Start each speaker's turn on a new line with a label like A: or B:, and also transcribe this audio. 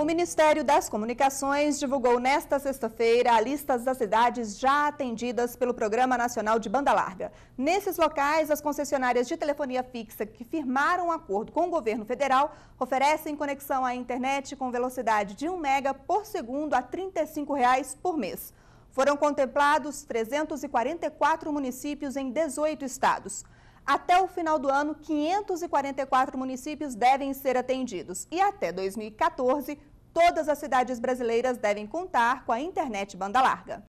A: O Ministério das Comunicações divulgou nesta sexta-feira a lista das cidades já atendidas pelo Programa Nacional de Banda Larga. Nesses locais, as concessionárias de telefonia fixa que firmaram um acordo com o governo federal oferecem conexão à internet com velocidade de 1 mega por segundo a R$ 35 reais por mês. Foram contemplados 344 municípios em 18 estados. Até o final do ano, 544 municípios devem ser atendidos e até 2014, todas as cidades brasileiras devem contar com a internet banda larga.